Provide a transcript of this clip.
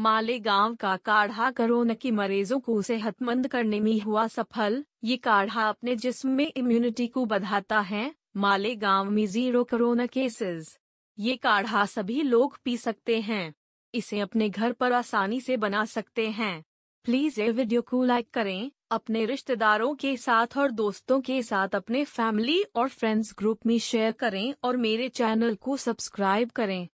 मालेगांव का काढ़ा कोरोना के मरीजों को सेहतमंद करने में हुआ सफल ये काढ़ा अपने जिस्म में इम्यूनिटी को बढ़ाता है मालेगांव में जीरो कोरोना केसेस ये काढ़ा सभी लोग पी सकते हैं इसे अपने घर पर आसानी से बना सकते हैं प्लीज ये वीडियो को लाइक करें अपने रिश्तेदारों के साथ और दोस्तों के साथ अपने फैमिली और फ्रेंड्स ग्रुप में शेयर करें और मेरे चैनल को सब्सक्राइब करें